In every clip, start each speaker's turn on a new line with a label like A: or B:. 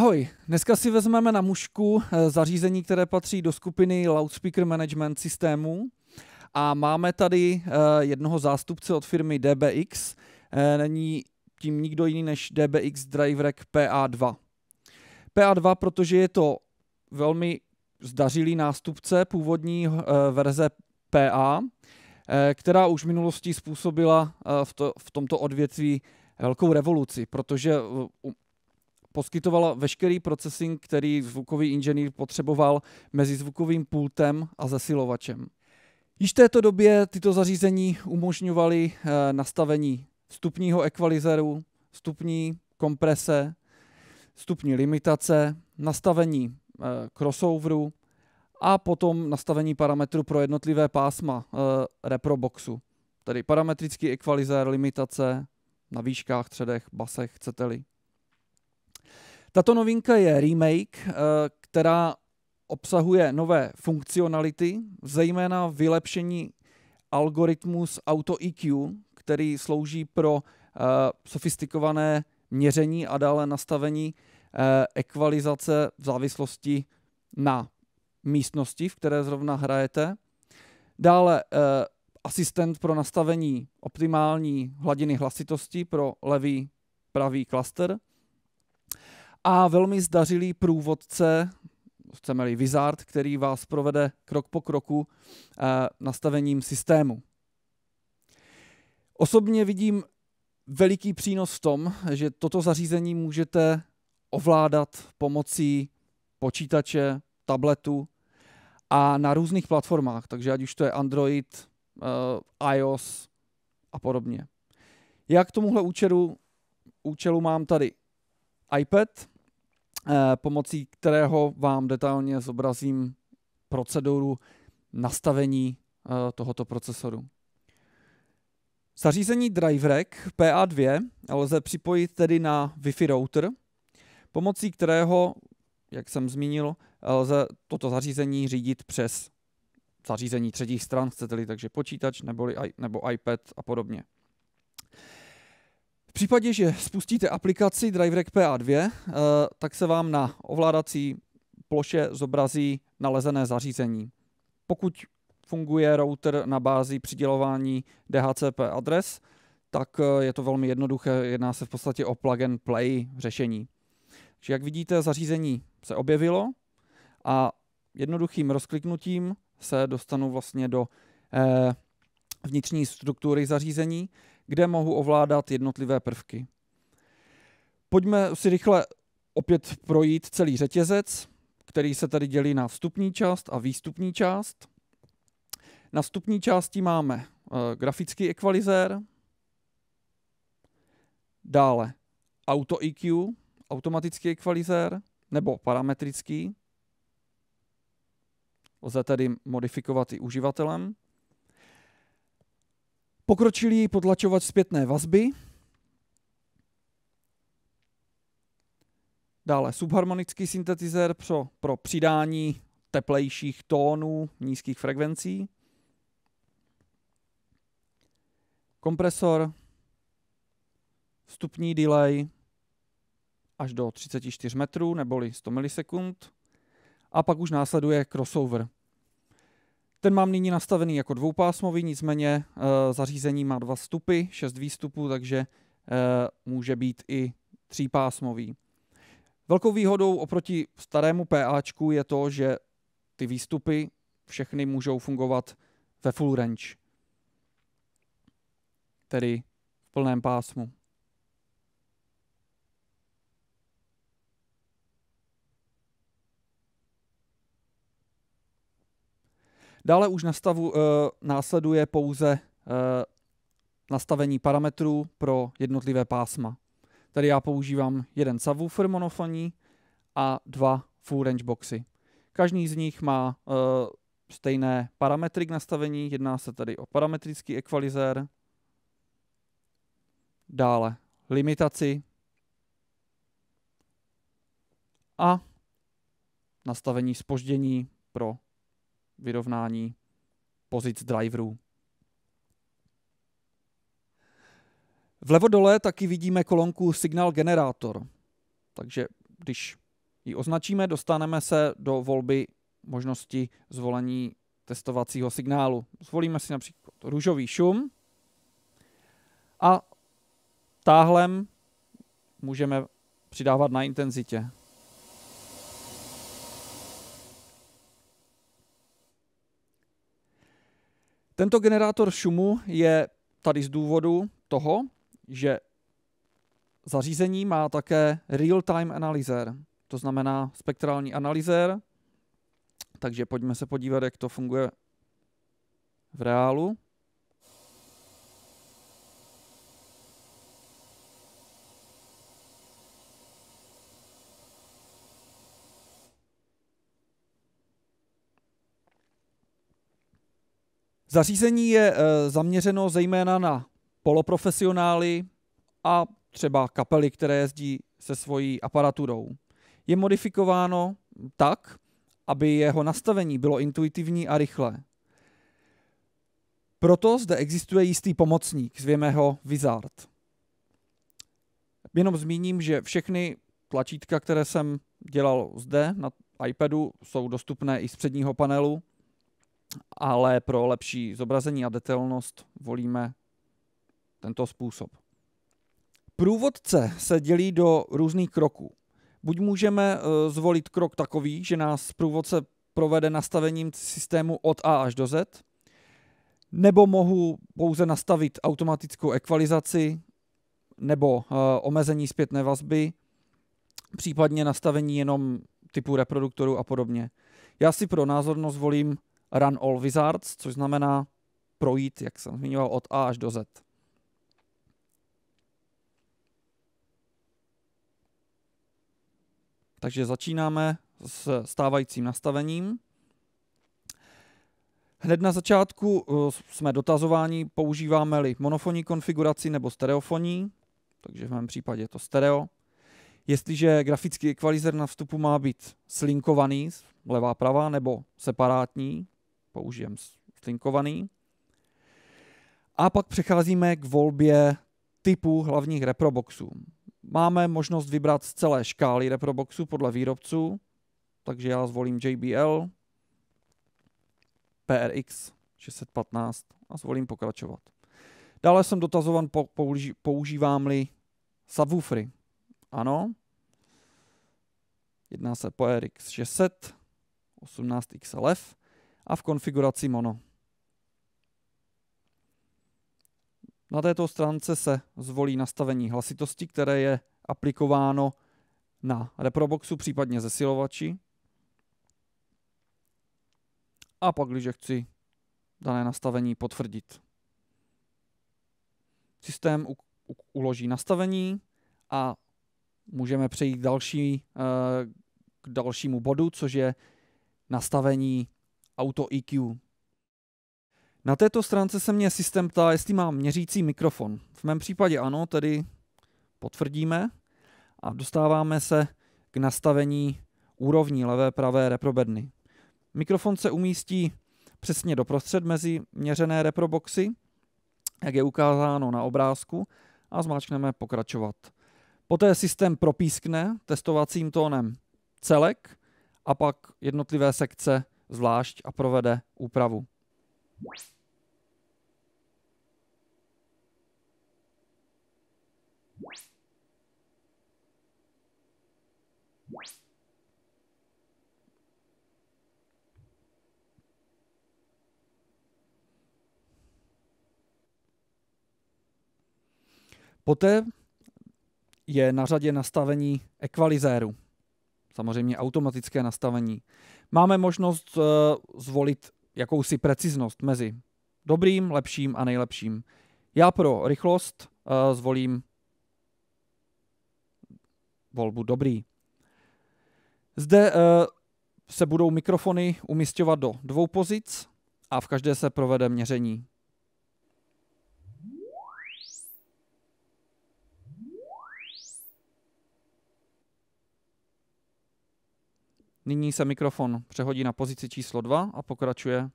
A: Ahoj, dneska si vezmeme na mušku eh, zařízení, které patří do skupiny Loudspeaker Management systému a máme tady eh, jednoho zástupce od firmy DBX, eh, není tím nikdo jiný než DBX DriveRack PA2. PA2, protože je to velmi zdařilý nástupce původní verze PA, která už v minulosti způsobila v, to, v tomto odvětví velkou revoluci, protože poskytovala veškerý procesing, který zvukový inženýr potřeboval mezi zvukovým pultem a zesilovačem. Již v této době tyto zařízení umožňovaly eh, nastavení stupního ekvalizeru, stupní komprese, stupní limitace, nastavení eh, crossoveru a potom nastavení parametru pro jednotlivé pásma eh, reproboxu, tedy parametrický ekvalizér, limitace na výškách, tředech, basech, chcete-li. Tato novinka je remake, eh, která obsahuje nové funkcionality, zejména vylepšení algoritmu z Auto EQ, který slouží pro eh, sofistikované měření a dále nastavení eh, ekvalizace v závislosti na místnosti, v které zrovna hrajete. Dále asistent pro nastavení optimální hladiny hlasitosti pro levý pravý klaster – a velmi zdařilý průvodce, chceme-li Wizard, který vás provede krok po kroku eh, nastavením systému. Osobně vidím veliký přínos v tom, že toto zařízení můžete ovládat pomocí počítače, tabletu a na různých platformách, takže ať už to je Android, eh, iOS a podobně. Já k tomuhle účelu, účelu mám tady iPad, Eh, pomocí kterého vám detailně zobrazím proceduru nastavení eh, tohoto procesoru. Zařízení DriveRack PA2 lze připojit tedy na Wi-Fi router, pomocí kterého, jak jsem zmínil, lze toto zařízení řídit přes zařízení třetích stran, chcete-li, takže počítač neboli, nebo iPad a podobně případě, že spustíte aplikaci DriveRack PA2, eh, tak se vám na ovládací ploše zobrazí nalezené zařízení. Pokud funguje router na bázi přidělování DHCP adres, tak eh, je to velmi jednoduché, jedná se v podstatě o plug and play řešení. Takže jak vidíte, zařízení se objevilo a jednoduchým rozkliknutím se dostanu vlastně do eh, vnitřní struktury zařízení, kde mohu ovládat jednotlivé prvky. Pojďme si rychle opět projít celý řetězec, který se tady dělí na vstupní část a výstupní část. Na vstupní části máme eh, grafický ekvalizér, dále auto EQ, automatický ekvalizér, nebo parametrický. Lze tedy modifikovat i uživatelem. Pokročilý potlačovač zpětné vazby. Dále subharmonický syntetizer pro, pro přidání teplejších tónů nízkých frekvencí. Kompresor, vstupní delay až do 34 metrů neboli 100 milisekund a pak už následuje crossover – ten mám nyní nastavený jako dvoupásmový, nicméně eh, zařízení má dva stupy, šest výstupů, takže eh, může být i třípásmový. Velkou výhodou oproti starému PAčku je to, že ty výstupy všechny můžou fungovat ve full range, tedy v plném pásmu. Dále už nastavu e, eh, následuje pouze e, nastavení parametrů pro jednotlivé pásma. Tady já používám jeden subwoofer monofoní a dva full range boxy. Každý z nich má e, stejné parametry k nastavení, jedná se tady o parametrický ekvalizér, dále limitaci a nastavení spoždění pro vyrovnání pozic driverů. Vlevo dole taky vidíme kolonku signál generátor. Takže když ji označíme, dostaneme se do volby možnosti zvolení testovacího signálu. Zvolíme si například růžový šum a táhlem můžeme přidávat na intenzitě. Tento generátor šumu je tady z důvodu toho, že zařízení má také real-time analyzer, to znamená spektrální analyzer, takže pojďme se podívat, jak to funguje v reálu. Zařízení je eh, zaměřeno zejména na poloprofesionály a třeba kapely, které jezdí se svojí aparaturou. Je modifikováno tak, aby jeho nastavení bylo intuitivní a rychlé. Proto zde existuje jistý pomocník, zvěme ho Wizard. Jenom zmíním, že všechny tlačítka, které jsem dělal zde na iPadu, jsou dostupné i z předního panelu, ale pro lepší zobrazení a detailnost volíme tento způsob. Průvodce se dělí do různých kroků. Buď můžeme eh, zvolit krok takový, že nás průvodce provede nastavením systému od A až do Z, nebo mohu pouze nastavit automatickou ekvalizaci nebo eh, omezení zpětné vazby, případně nastavení jenom typu reproduktoru a podobně. Já si pro názornost volím Run All Wizards, což znamená projít, jak jsem zmiňoval, od A až do Z. Takže začínáme s stávajícím nastavením. Hned na začátku eh, jsme dotazováni, používáme-li monofonní konfiguraci nebo stereofonní, takže v mém případě je to stereo. Jestliže grafický equalizer na vstupu má být slinkovaný, levá pravá, nebo separátní, použijem slinkovaný. A pak přecházíme k volbě typu hlavních reproboxů. Máme možnost vybrat z celé škály reproboxů podle výrobců, takže já zvolím JBL, PRX 615 a zvolím pokračovat. Dále jsem dotazovan, používám-li subwoofery. Ano, jedná se PRX 600, 18 XLF a v konfiguraci mono. Na této stránce se zvolí nastavení hlasitosti, které je aplikováno na reproboxu, případně zesilovači. A pak, když chci dané nastavení potvrdit. Systém u, u, uloží nastavení a můžeme přejít další, eh, k dalšímu bodu, což je nastavení Auto EQ. Na této stránce se mě systém ptá, jestli mám měřící mikrofon. V mém případě ano, tedy potvrdíme a dostáváme se k nastavení úrovní levé pravé reprobedny. Mikrofon se umístí přesně doprostřed mezi měřené reproboxy, jak je ukázáno na obrázku, a zmáčkneme pokračovat. Poté systém propískne testovacím tónem celek a pak jednotlivé sekce zvlášť a provede úpravu. Poté je na řadě nastavení ekvalizéru. Samozřejmě automatické nastavení máme možnost eh, zvolit jakousi preciznost mezi dobrým, lepším a nejlepším. Já pro rychlost eh, zvolím volbu dobrý. Zde eh, se budou mikrofony umistovat do dvou pozic a v každé se provede měření. Nyní se mikrofon přehodí na pozici číslo 2 a pokračuje.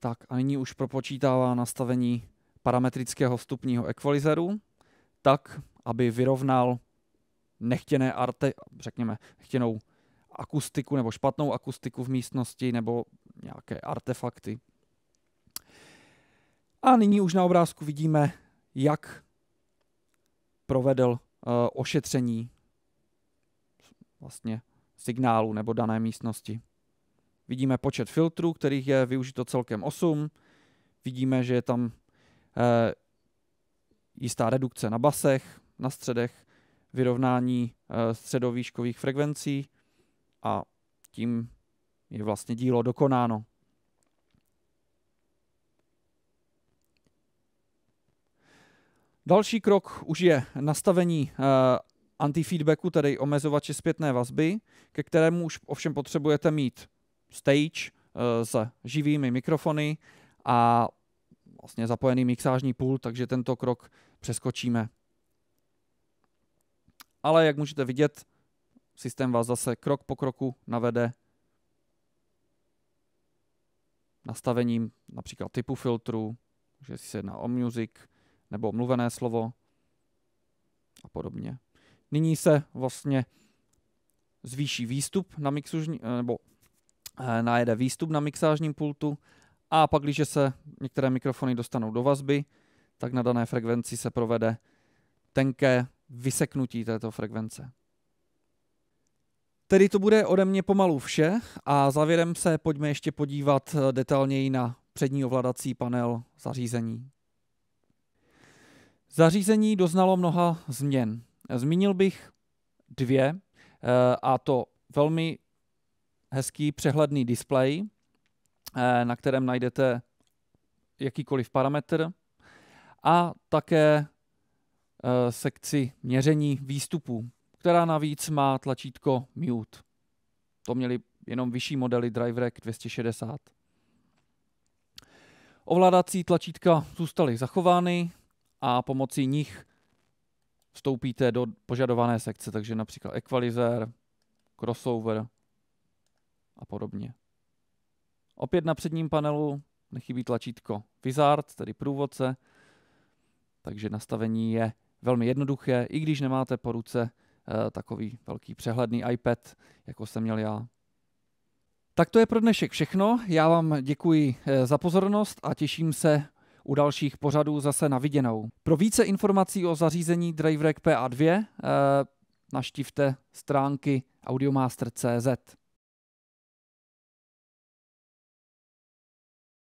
A: Tak a nyní už propočítává nastavení parametrického vstupního ekvalizeru tak, aby vyrovnal nechtěné arte, řekněme, nechtěnou akustiku nebo špatnou akustiku v místnosti nebo nějaké artefakty. A nyní už na obrázku vidíme, jak provedl uh, ošetření vlastně signálu nebo dané místnosti. Vidíme počet filtrů, kterých je využito celkem 8. Vidíme, že je tam e, jistá redukce na basech, na středech, vyrovnání e, středovýškových frekvencí, a tím je vlastně dílo dokonáno. Další krok už je nastavení uh, antifeedbacku, tedy omezovače zpětné vazby, ke kterému už ovšem potřebujete mít stage uh, eh, s živými mikrofony a vlastně zapojený mixážní půl, takže tento krok přeskočíme. Ale jak můžete vidět, Systém vás zase krok po kroku navede nastavením například typu filtru, že si se jedná o music nebo mluvené slovo a podobně. Nyní se vlastně zvýší výstup na mixužní, eh, nebo eh, najede výstup na mixážním pultu a pak, když se některé mikrofony dostanou do vazby, tak na dané frekvenci se provede tenké vyseknutí této frekvence. Tedy to bude ode mě pomalu vše a závěrem se pojďme ještě podívat eh, detailněji na přední ovladací panel zařízení. Zařízení doznalo mnoha změn. Zmínil bych dvě, eh, a to velmi hezký přehledný displej, eh, na kterém najdete jakýkoliv parametr a také sekci měření výstupů která navíc má tlačítko Mute. To měly jenom vyšší modely Drive 260. Ovládací tlačítka zůstaly zachovány a pomocí nich vstoupíte do požadované sekce, takže například equalizer, crossover a podobně. Opět na předním panelu nechybí tlačítko Wizard, tedy průvodce, takže nastavení je velmi jednoduché, i když nemáte po ruce Eh, takový velký přehledný iPad, jako jsem měl já. Tak to je pro dnešek všechno. Já vám děkuji eh, za pozornost a těším se u dalších pořadů zase na viděnou. Pro více informací o zařízení DriveRack PA2 eh, naštivte stránky audiomaster.cz.